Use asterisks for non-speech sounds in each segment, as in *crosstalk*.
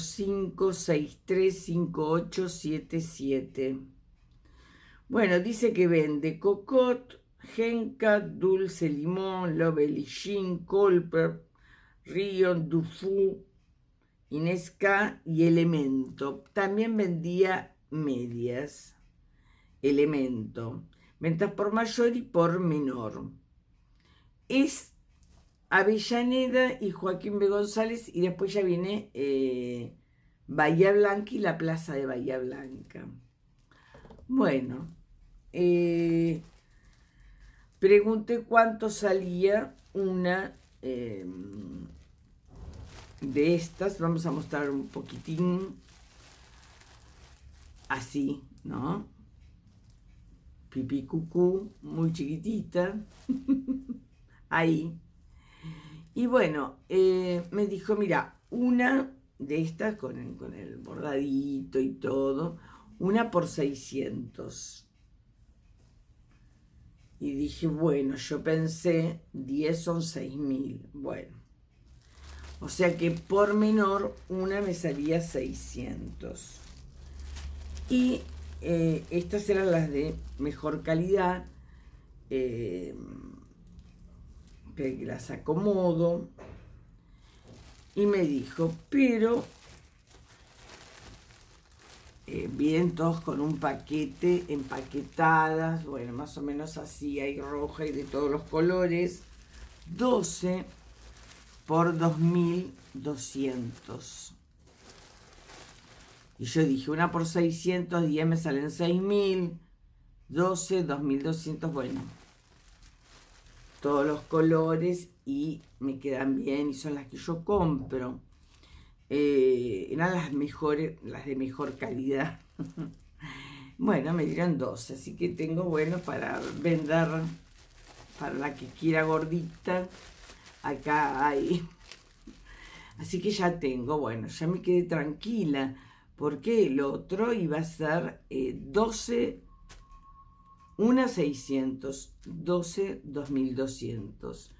7. Bueno, dice que vende Cocot, Genca, Dulce Limón, Lobelichín, Colper, Rion, Dufú, Inesca y Elemento. También vendía medias, Elemento, ventas por mayor y por menor. Este Avellaneda y Joaquín B. González, y después ya viene eh, Bahía Blanca y la plaza de Bahía Blanca. Bueno, eh, pregunté cuánto salía una em, de estas. Vamos a mostrar un poquitín así, ¿no? Pipí cucú, muy chiquitita. *laughs* Ahí. Y bueno, eh, me dijo, mira, una de estas con, con el bordadito y todo, una por 600. Y dije, bueno, yo pensé, 10 son 6.000. Bueno, o sea que por menor, una me salía 600. Y eh, estas eran las de mejor calidad. Eh, que las acomodo. Y me dijo, pero eh, todos con un paquete, empaquetadas, bueno, más o menos así, hay roja y de todos los colores, 12 por 2200. Y yo dije, una por 600, 10 me salen 6000, 12, 2200, bueno, todos los colores y me quedan bien y son las que yo compro. Eh, eran las mejores, las de mejor calidad. *laughs* bueno, me dieron dos, así que tengo bueno para vender para la que quiera gordita. Acá hay. *laughs* Así que ya tengo, bueno, ya me quedé tranquila porque el otro iba a ser 12 eh, una 612, 2200.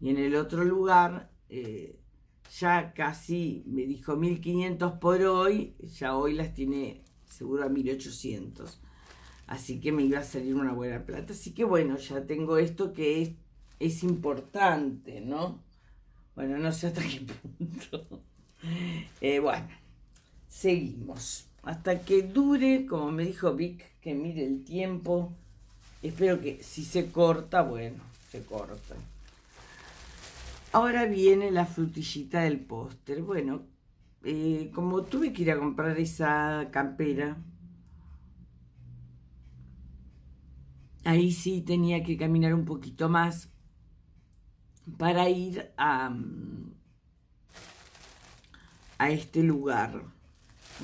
Y en el otro lugar, eh, ya casi me dijo 1500 por hoy, ya hoy las tiene seguro a 1800. Así que me iba a salir una buena plata. Así que bueno, ya tengo esto que es, es importante, ¿no? Bueno, no sé hasta qué punto. *laughs* Eh, bueno, seguimos. Hasta que dure, como me dijo Vic, que mire el tiempo, Espero que si se corta, bueno, se corta. Ahora viene la frutillita del póster. Bueno, eh, como tuve que ir a comprar esa campera, ahí sí tenía que caminar un poquito más para ir a, mm, a este lugar.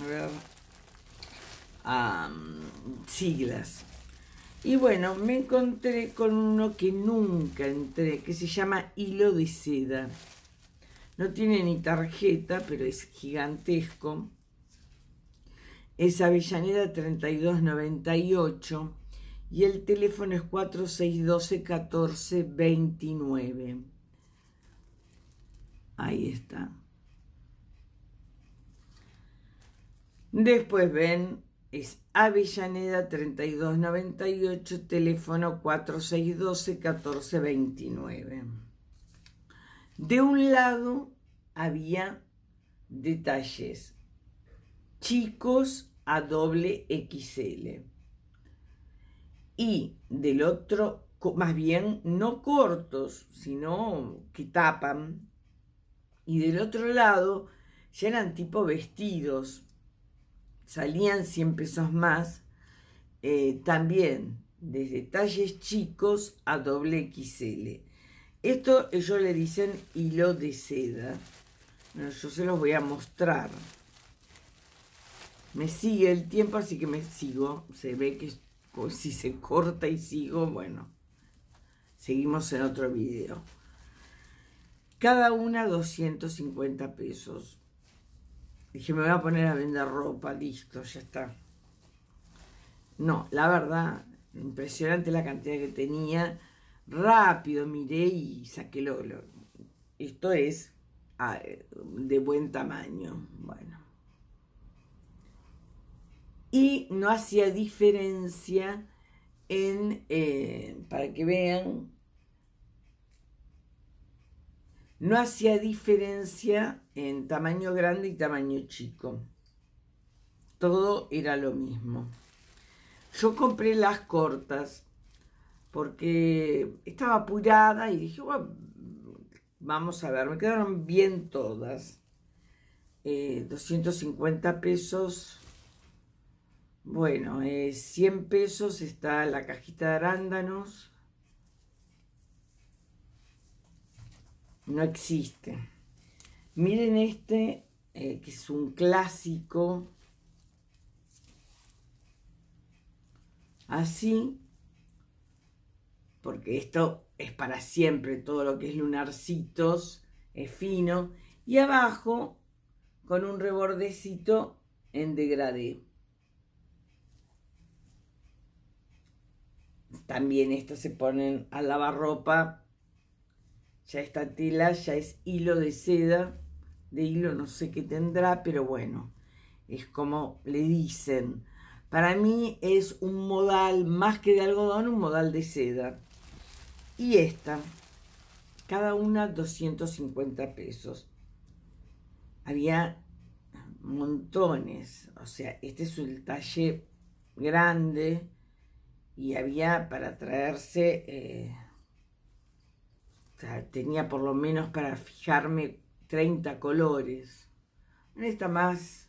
A ver, a mm, siglas. Y bueno, me encontré con uno que nunca entré, que se llama Hilo de Seda. No tiene ni tarjeta, pero es gigantesco. Es Avellaneda 3298 y el teléfono es 4612-1429. Ahí está. Después ven es Avellaneda 3298, teléfono 4612-1429. De un lado había detalles chicos a doble XL y del otro, más bien no cortos, sino que tapan, y del otro lado ya eran tipo vestidos, salían 100 pesos más, eh, también desde talles chicos a doble XL. Esto ellos le dicen hilo de seda. yo se los voy a mostrar. Me sigue el tiempo, así que me sigo. Se ve que si se corta y sigo, bueno, seguimos en otro video. Cada una 250 pesos. Dije, me voy a poner a vender ropa, listo, ya está. No, la verdad, impresionante la cantidad que tenía. Rápido miré y saqué lo. esto es ah, de buen tamaño. Bueno. Y no hacía diferencia en. Eh, para que vean no hacía diferencia en tamaño grande y tamaño chico. Todo era lo mismo. Yo compré las cortas porque estaba apurada y dije, vamos a ver, me quedaron bien todas. 250 eh, pesos. Bueno, 100 eh, pesos está la cajita de arándanos. no existe. Miren este, eh, que es un clásico. Así, porque esto es para siempre, todo lo que es lunarcitos, es fino. Y abajo, con un rebordecito en degradé. También estas se ponen a lavarropa ya esta tela ya es hilo de seda, de hilo no sé qué tendrá, pero bueno, es como le dicen. Para mí es un modal, más que de algodón, un modal de seda. Y esta, cada una 250 pesos. Había montones, o sea, este es el talle grande y había para traerse... Eh, tenía por lo menos para fijarme 30 colores. esta más,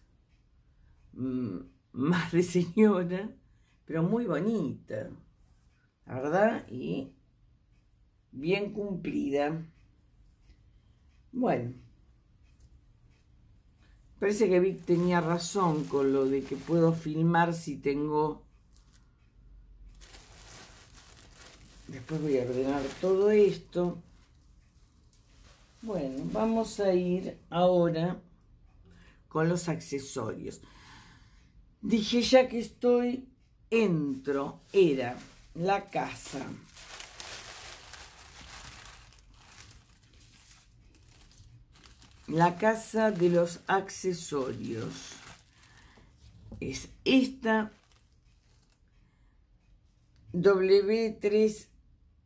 mm, *laughs* más de señora, pero muy bonita, la verdad, y bien cumplida. Bueno, parece que Vic tenía razón con lo de que puedo filmar si tengo... Después voy a ordenar todo esto. Bueno, vamos a ir ahora con los accesorios. Dije ya que estoy, entro, era la casa. La casa de los accesorios. Es esta w3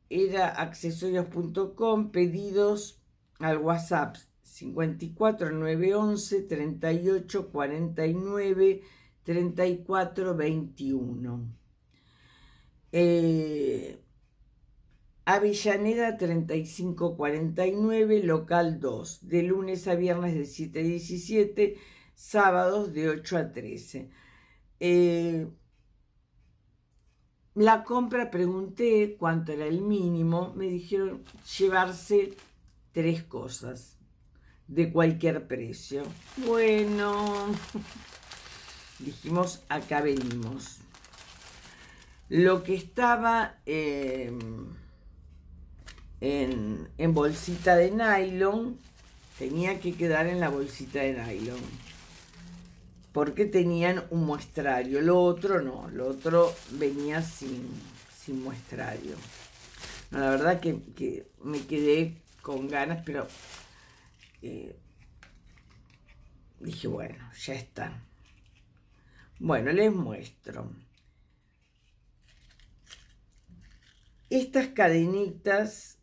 era accesorios.com, pedidos al WhatsApp 54 911 38 49 34 21. Eh, 35 3549, local 2, de lunes a viernes de 7 a 17, sábados de 8 a 13. Eh, la compra pregunté cuánto era el mínimo, me dijeron llevarse tres cosas de cualquier precio. Bueno, dijimos, acá venimos. Lo que estaba em, en, en bolsita de nylon, tenía que quedar en la bolsita de nylon. Porque tenían un muestrario. Lo otro no, lo otro venía sin, sin muestrario. No, la verdad que, que me quedé con ganas, pero eh, dije, bueno, ya está. Bueno, les muestro. Estas cadenitas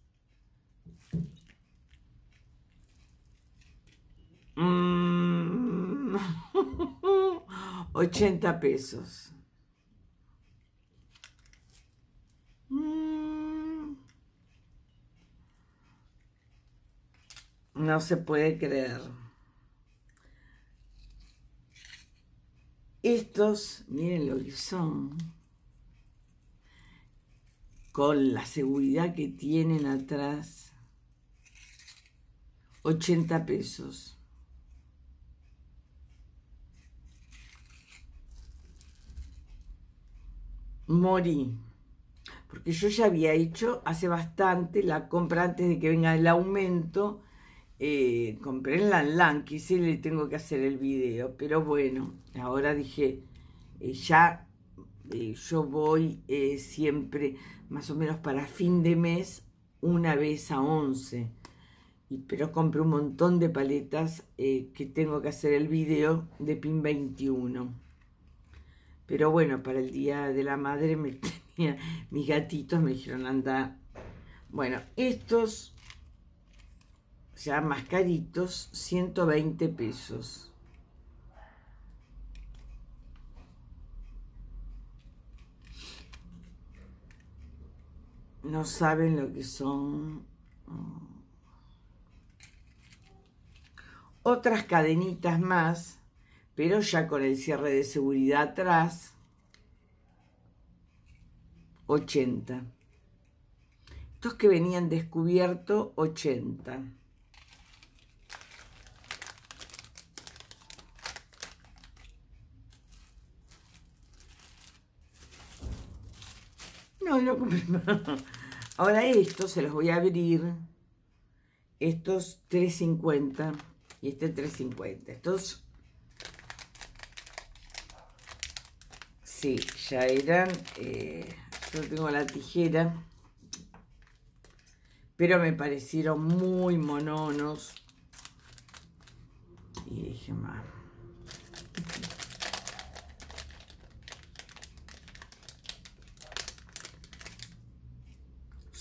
80 mm, *laughs* pesos. Mm. No se puede creer. Estos, miren lo que son, con la seguridad que tienen atrás, 80 pesos. Morí, porque yo ya había hecho hace bastante la compra antes de que venga el aumento eh, compré en Lan Lan, quise le tengo que hacer el video, pero bueno, ahora dije, eh, ya eh, yo voy siempre más o menos para fin de mes, una vez a 11, y, pero compré un montón de paletas que tengo que hacer el video de PIN 21. Pero bueno, para el Día de la Madre me *laughs* tenía, mis gatitos me dijeron, anda, bueno, estos ya más 120 pesos. No saben lo que son mm, otras cadenitas más, pero ya con el cierre de seguridad atrás, 80. Estos que venían descubierto, 80. *laughs* Ahora estos se los voy a abrir. Estos 3.50 y este 3.50. Estos sí, ya eran. Eh, yo tengo la tijera. Pero me parecieron muy mononos. Y dije, más.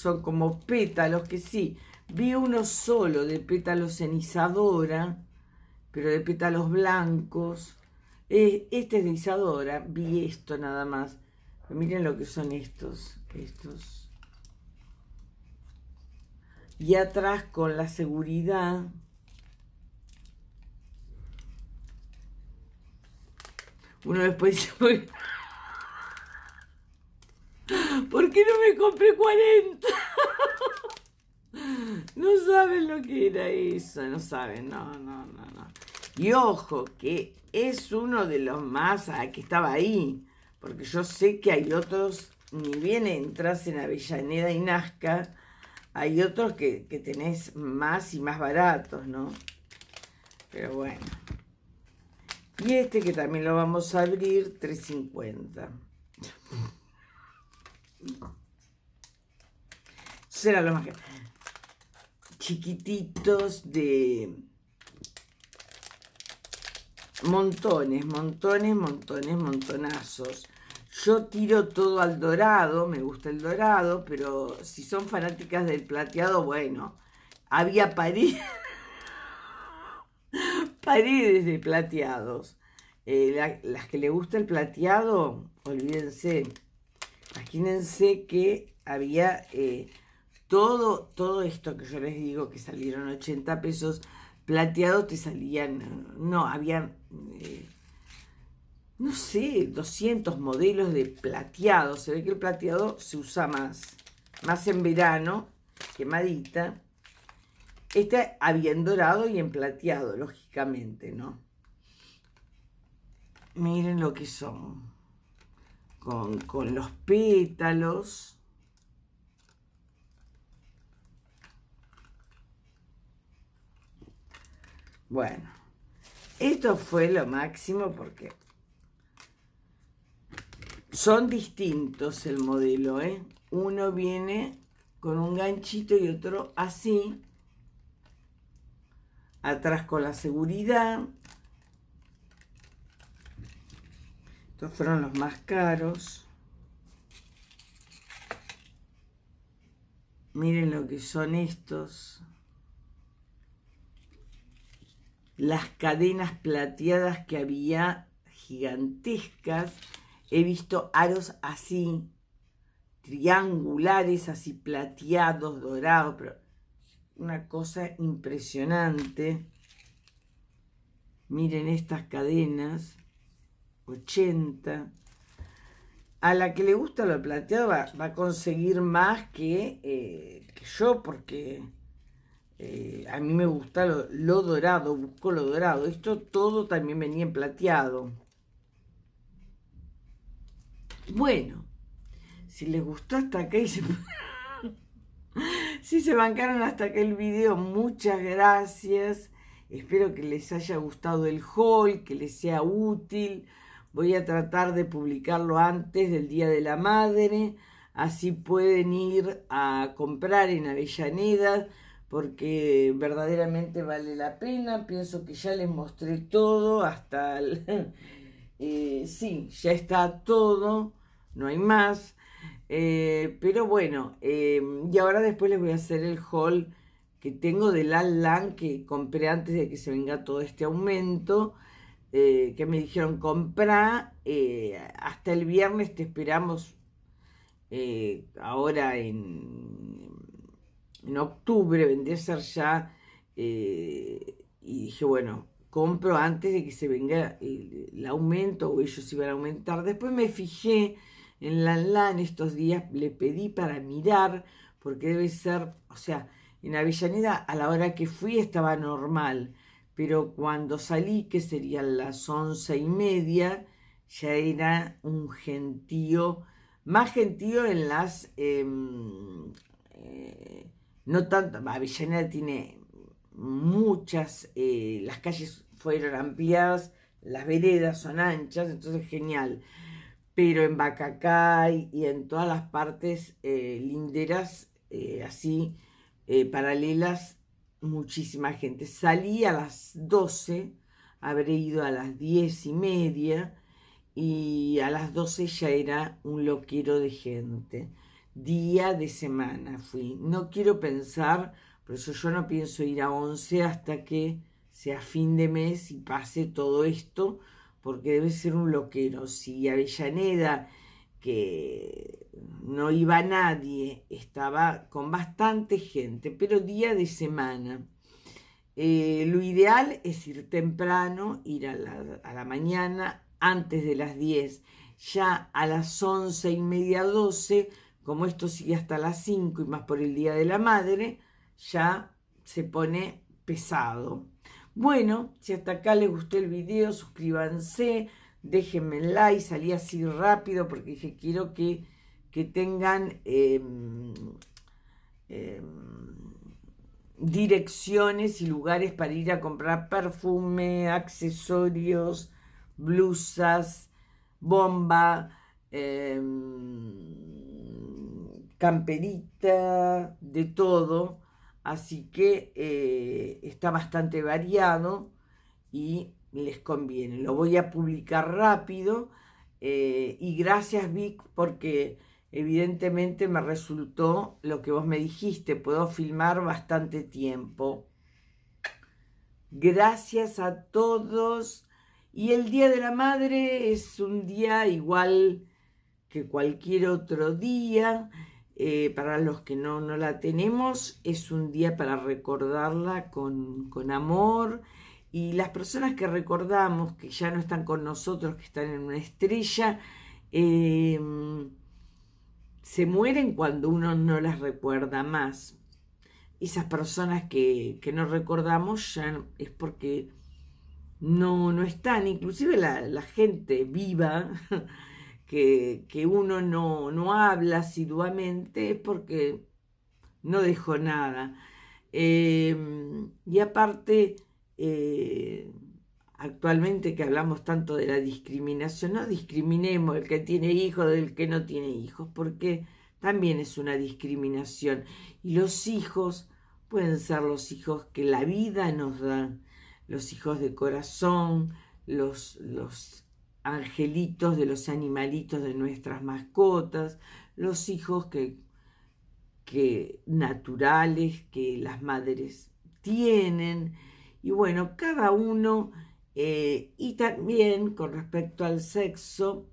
son como pétalos que sí, vi uno solo de pétalos cenizadora, pero de pétalos blancos. Eh, este es de izadora. vi esto nada más. miren lo que son estos, estos. Y atrás con la seguridad. Uno después *laughs* ¿Por qué no me compré 40? No saben lo que era eso, no saben, no, no, no, no. Y ojo, que es uno de los más ah, que estaba ahí, porque yo sé que hay otros, ni bien entras en Avellaneda y Nazca, hay otros que, que tenés más y más baratos, ¿no? Pero bueno. Y este que también lo vamos a abrir, 350. Será lo más Chiquititos de... Montones, montones, montones, montonazos. Yo tiro todo al dorado, me gusta el dorado, pero si son fanáticas del plateado, bueno, había paredes, *laughs* paredes de plateados. Eh, las que le gusta el plateado, olvídense, imagínense que había eh, todo, todo esto que yo les digo, que salieron 80 pesos, plateados te salían, no, había, eh, no sé, 200 modelos de plateado. Se ve que el plateado se usa más, más en verano, quemadita. Este había en dorado y en plateado, lógicamente, ¿no? Miren lo que son con, con los pétalos. Bueno, esto fue lo máximo porque son distintos el modelo, ¿eh? Uno viene con un ganchito y otro así, atrás con la seguridad, Estos fueron los más caros. Miren lo que son estos. Las cadenas plateadas que había gigantescas. He visto aros así, triangulares, así plateados, dorados, una cosa impresionante. Miren estas cadenas. 80. A la que le gusta lo plateado va, a conseguir más que, eh, yo, porque eh, a mí me gusta lo, dorado, busco lo dorado. Esto todo también venía en plateado. Bueno, si les gustó hasta acá *laughs* si se bancaron hasta acá el video, muchas gracias. Espero que les haya gustado el haul, que les sea útil. Voy a tratar de publicarlo antes del Día de la Madre, así pueden ir a comprar en Avellaneda porque verdaderamente vale la pena. Pienso que ya les mostré todo, hasta... El... *laughs* Eh, sí, ya está todo, no hay más. Eh, pero bueno, em, y ahora después les voy a hacer el haul que tengo del al que compré antes de que se venga todo este aumento. Eh, que me dijeron, compra eh, hasta el viernes te esperamos eh, ahora en, octubre, vendría a ser ya, y dije, bueno, compro antes de que se venga el, aumento o ellos iban a aumentar. Después me fijé en la en estos días, le pedí para mirar, porque debe ser, o sea, en Avellaneda a la hora que fui estaba normal pero cuando salí, que serían las once y media, ya era un gentío, más gentío en las... Em, eh, no tanto, Avellaneda tiene muchas, eh, las calles fueron ampliadas, las veredas son anchas, entonces genial. Pero en Bacacay y en todas las partes eh, linderas, así, paralelas, muchísima gente. Salí a las 12, habré ido a las diez y media y a las 12 ya era un loquero de gente. Día de semana fui. No quiero pensar, por eso yo no pienso ir a 11 hasta que sea fin de mes y pase todo esto, porque debe ser un loquero. Si Avellaneda que no iba nadie, estaba con bastante gente, pero día de semana. Eh, lo ideal es ir temprano, ir a la, a la, mañana, antes de las 10, ya a las 11 y media, 12, como esto sigue hasta las 5 y más por el Día de la Madre, ya se pone pesado. Bueno, si hasta acá les gustó el video, suscríbanse, déjenmela y salí así rápido porque dije, quiero que, tengan em, em, direcciones y lugares para ir a comprar perfume, accesorios, blusas, bomba, em, camperita, de todo. Así que eh, está bastante variado y les conviene. Lo voy a publicar rápido eh, y gracias Vic porque evidentemente me resultó lo que vos me dijiste, puedo filmar bastante tiempo. Gracias a todos. Y el Día de la Madre es un día igual que cualquier otro día. Eh, para los que no, no, la tenemos, es un día para recordarla con, con amor y las personas que recordamos, que ya no están con nosotros, que están en una estrella, em, se mueren cuando uno no las recuerda más. Esas personas que, que no recordamos ya es porque no, no están. Inclusive la, gente viva *laughs* que, uno no, habla asiduamente es porque no dejó nada. Em, y aparte eh, actualmente que hablamos tanto de la discriminación, no discriminemos el que tiene hijos del que no tiene hijos, porque también es una discriminación. Y los hijos pueden ser los hijos que la vida nos da, los hijos de corazón, los, los angelitos de los animalitos de nuestras mascotas, los hijos que, que naturales que las madres tienen, y bueno, cada uno, eh, y también con respecto al sexo,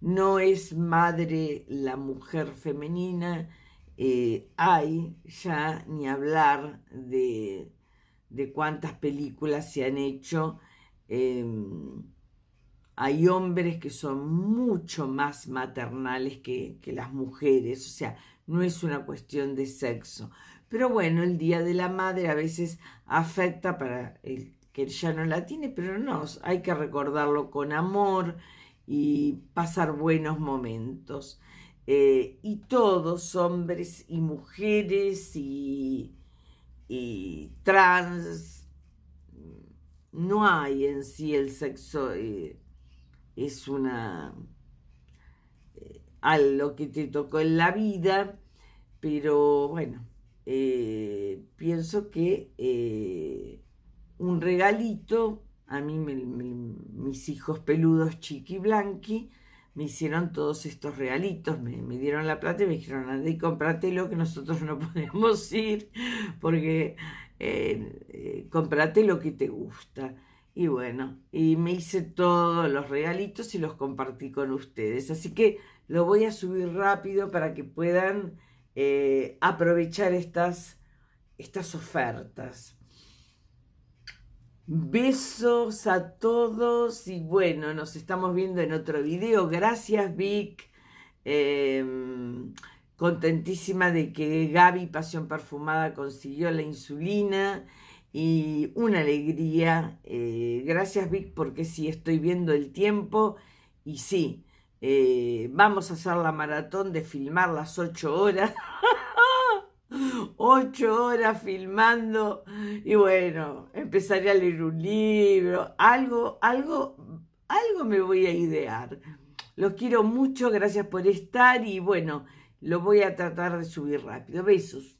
no es madre la mujer femenina, eh, hay ya ni hablar de, cuántas películas se han hecho. Em, hay hombres que son mucho más maternales que, que las mujeres, o sea, no es una cuestión de sexo. Pero bueno, el Día de la Madre a veces afecta para el que ya no la tiene, pero no, hay que recordarlo con amor y pasar buenos momentos. Eh, y todos, hombres y mujeres y, trans, no hay en sí el sexo, eh, es una... Eh, algo a que te tocó en la vida, pero bueno, eh, pienso que eh, un regalito, a mí mis hijos peludos, Chiqui y Blanqui, me hicieron todos estos regalitos, me, dieron la plata y me dijeron, andé cómprate lo que nosotros no *laughs* podemos ir, porque eh, Cómprate lo que te gusta. Y bueno, y me hice todos los regalitos y los compartí con ustedes. Así que lo voy a subir rápido para que puedan eh, aprovechar estas, estas ofertas. Besos a todos y bueno, nos estamos viendo en otro video. Gracias Vic. Em, contentísima de que Gaby Pasión Perfumada consiguió la insulina y una alegría. Eh, gracias Vic porque sí, estoy viendo el tiempo y sí, eh, vamos a hacer la maratón de filmar las ocho horas. *laughs* ocho horas filmando y bueno, empezaré a leer un libro, algo, algo, algo me voy a idear. Los quiero mucho, gracias por estar y bueno, lo voy a tratar de subir rápido. Besos.